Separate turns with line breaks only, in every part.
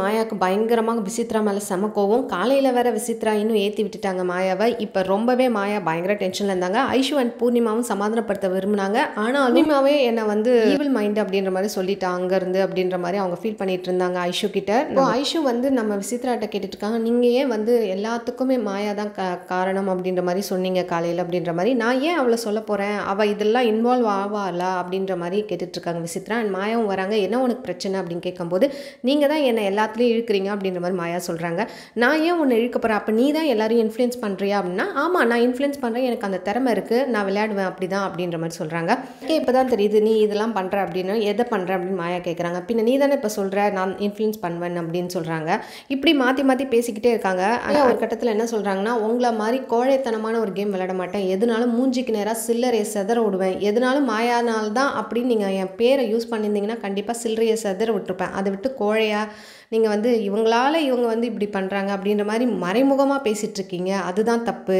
மாயாவுக்கு பயங்கரமாக விசித்ரா மேலே செம கோவம் காலையில் வேற விசித்ரா இன்னும் ஏற்றி விட்டுட்டாங்க மாயாவை இப்போ ரொம்பவே மாயா பயங்கர டென்ஷனில் இருந்தாங்க ஐஷு அண்ட் பூர்ணிமாவும் சமாதானப்படுத்த விரும்பினாங்க ஆனால் அருணிமாவே என்னை வந்து ஈவில் மைண்ட் அப்படின்ற மாதிரி சொல்லிட்டா அங்கேருந்து அப்படின்ற மாதிரி அவங்க ஃபீல் பண்ணிட்டு இருந்தாங்க ஐஷு கிட்ட ஸோ ஐஷு வந்து நம்ம விசித்ரா கேட்டுட்டு இருக்காங்க நீங்கள் ஏன் வந்து எல்லாத்துக்குமே மாயா தான் காரணம் அப்படின்ற மாதிரி சொன்னீங்க காலையில் அப்படின்ற மாதிரி நான் ஏன் அவளை சொல்ல போகிறேன் அவள் இதெல்லாம் இன்வால்வ் ஆவாளா அப்படின்ற மாதிரி கேட்டுட்ருக்காங்க விசித்ரா அண்ட் மாயாவும் வராங்க என்ன உனக்கு பிரச்சனை அப்படின்னு கேட்கும்போது நீங்கள் தான் என்னை எல்லா எல்லாத்துலேயும் இழுக்கிறீங்க அப்படின்ற மாதிரி மாயா சொல்கிறாங்க நான் ஏன் உன்னை இழுக்க போகிறேன் அப்போ நீ தான் எல்லாரையும் இன்ஃப்ளூயன்ஸ் பண்ணுறியா அப்படின்னா ஆமாம் நான் இன்ஃப்ளூயன்ஸ் பண்ணுறேன் எனக்கு அந்த திறமை இருக்குது நான் விளையாடுவேன் அப்படி தான் அப்படின்ற மாதிரி சொல்கிறாங்க ஏன் இப்போ தான் தெரியுது நீ இதெல்லாம் பண்ணுற அப்படின்னு எதை பண்ணுற அப்படின்னு மாயா கேட்குறாங்க பின்ன நீ தானே இப்போ சொல்கிற நான் இன்ஃப்ளூயன்ஸ் பண்ணுவேன் அப்படின்னு சொல்கிறாங்க இப்படி மாற்றி மாற்றி பேசிக்கிட்டே இருக்காங்க ஆனால் ஒரு கட்டத்தில் என்ன சொல்கிறாங்கன்னா உங்களை மாதிரி கோழைத்தனமான ஒரு கேம் விளையாட மாட்டேன் எதுனாலும் மூஞ்சிக்கு நேராக சில்லறையை செதற விடுவேன் எதுனாலும் மாயானால் தான் அப்படின்னு நீங்கள் என் பேரை யூஸ் பண்ணியிருந்தீங்கன்னா கண்டிப்பாக சில்லறையை செதற விட்டுருப்பேன் அதை விட்டு கோழையாக நீங்கள் வந்து இவங்களால் இவங்க வந்து இப்படி பண்ணுறாங்க அப்படின்ற மாதிரி மறைமுகமாக பேசிகிட்ருக்கீங்க அதுதான் தப்பு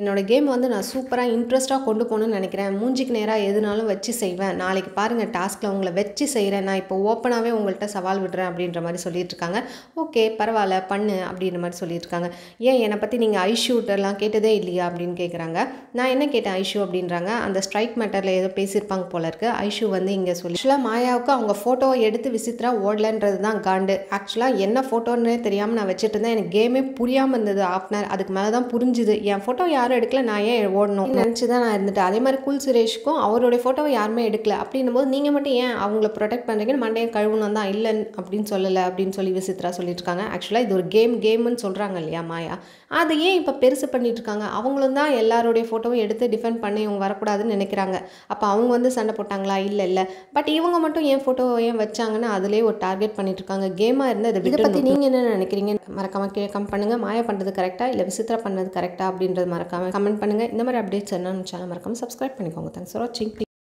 என்னோடய கேம் வந்து நான் சூப்பராக இன்ட்ரெஸ்ட்டாக கொண்டு போகணும்னு நினைக்கிறேன் மூஞ்சிக்கு நேராக எதுனாலும் வச்சு செய்வேன் நாளைக்கு பாருங்கள் டாஸ்கில் உங்களை வச்சு செய்கிறேன் நான் இப்போ ஓப்பனாகவே உங்கள்கிட்ட சவால் விடுறேன் அப்படின்ற மாதிரி சொல்லிட்டு இருக்காங்க ஓகே பரவாயில்ல பண்ணு அப்படின்ற மாதிரி சொல்லியிருக்காங்க ஏன் என்னை பற்றி நீங்கள் ஐஷூட்டெல்லாம் கேட்டதே இல்லையா அப்படின்னு கேட்குறாங்க நான் என்ன கேட்டேன் ஐஷூ அப்படின்றாங்க அந்த ஸ்ட்ரைக் மேட்டரில் ஏதோ பேசியிருப்பாங்க போல இருக்குது ஐஷூ வந்து இங்கே சொல்லி ஆக்சுவலாக மாயாவுக்கு அவங்க ஃபோட்டோவை எடுத்து விசித்திரா ஓடலன்றது தான் காண்டு ஆக்சுவலாக என்ன ஃபோட்டோன்னே தெரியாமல் நான் வச்சுட்டு இருந்தேன் எனக்கு கேமே புரியாமல் இருந்தது ஆஃப்னர் அதுக்கு மேலே தான் புரிஞ்சுது என் ஃபோட்டோ யாரும் எடுக்கல நான் ஏன் ஓடணும் நினச்சி தான் நான் இருந்துட்டேன் அதே மாதிரி குல் சுரேஷ்க்கும் அவருடைய ஃபோட்டோவை யாருமே எடுக்கல அப்படின்னும் போது நீங்கள் மட்டும் ஏன் அவங்கள ப்ரொடெக்ட் பண்ணுறீங்கன்னு மண்டையை கழுவணும் தான் இல்லை அப்படின்னு சொல்லலை அப்படின்னு சொல்லி விசித்ரா சொல்லியிருக்காங்க ஆக்சுவலாக இது ஒரு கேம் கேம்னு சொல்கிறாங்க இல்லையா மாயா அதை ஏன் இப்போ பெருசு பண்ணிட்டு இருக்காங்க அவங்களும் தான் எல்லாருடைய ஃபோட்டோவும் எடுத்து டிஃபெண்ட் பண்ணி இவங்க வரக்கூடாதுன்னு நினைக்கிறாங்க அப்போ அவங்க வந்து சண்டை போட்டாங்களா இல்லை இல்லை பட் இவங்க மட்டும் ஏன் ஃபோட்டோவை ஏன் வச்சாங்கன்னு அதிலே ஒரு டார்கெட் பண்ணிட்டு இருக்காங்க கேமாக இருந்து அதை இதை பற்றி நீங்கள் என்ன நினைக்கிறீங்க மறக்காமல் கேட்க கம் பண்ணுங்கள் மாயா பண்ணுறது கரெக்டாக இல்லை விசித்திரா பண்ணது கரெக்டாக அப்படின்றது மறக்காம கமெண்ட் கமெண்ட் பண்ணுங்கள் இந்த மாதிரி அப்டேட்ஸ் என்னன்னு சேனல் மறக்காமல் சப்ஸ்கிரைப் பண்ணிக்கோங்க தேங்க்ஸ் ஃபார் வாட்சிங்